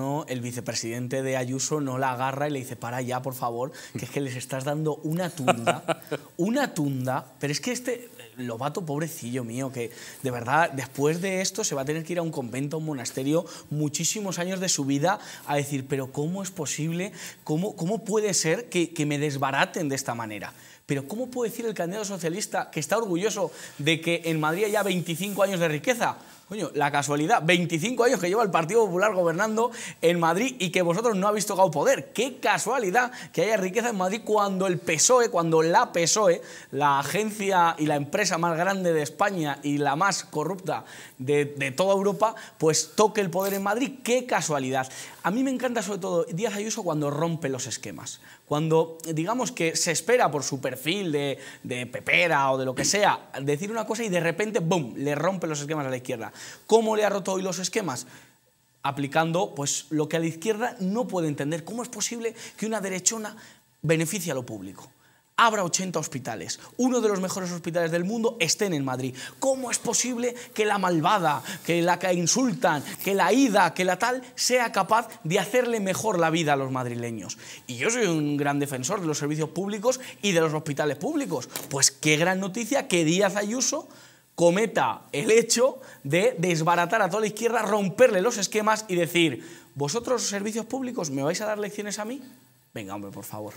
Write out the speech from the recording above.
No, el vicepresidente de Ayuso no la agarra y le dice, para ya, por favor, que es que les estás dando una tunda, una tunda, pero es que este, Lobato, pobrecillo mío, que de verdad después de esto se va a tener que ir a un convento, a un monasterio, muchísimos años de su vida a decir, pero ¿cómo es posible? ¿Cómo, cómo puede ser que, que me desbaraten de esta manera? Pero ¿cómo puede decir el candidato socialista que está orgulloso de que en Madrid haya 25 años de riqueza? Coño, la casualidad, 25 años que lleva el Partido Popular gobernando en Madrid y que vosotros no habéis tocado poder. Qué casualidad que haya riqueza en Madrid cuando el PSOE, cuando la PSOE, la agencia y la empresa más grande de España y la más corrupta de, toda Europa, pues toque el poder en Madrid. ¡Qué casualidad! A mí me encanta sobre todo Díaz Ayuso cuando rompe los esquemas. Cuando, digamos que se espera por su perfil de, pepera o de lo que sea, decir una cosa y de repente, ¡boom!, le rompe los esquemas a la izquierda. ¿Cómo le ha roto hoy los esquemas? aplicando pues lo que a la izquierda no puede entender. ¿Cómo es posible que una derechona beneficie a lo público? abra 80 hospitales, uno de los mejores hospitales del mundo estén en Madrid. ¿Cómo es posible que la malvada, que la que insultan, que la ida, que la tal, sea capaz de hacerle mejor la vida a los madrileños? Y yo soy un gran defensor de los servicios públicos y de los hospitales públicos. Pues qué gran noticia que Díaz Ayuso cometa el hecho de desbaratar a toda la izquierda, romperle los esquemas y decir, vosotros servicios públicos me vais a dar lecciones a mí. Venga, hombre, por favor.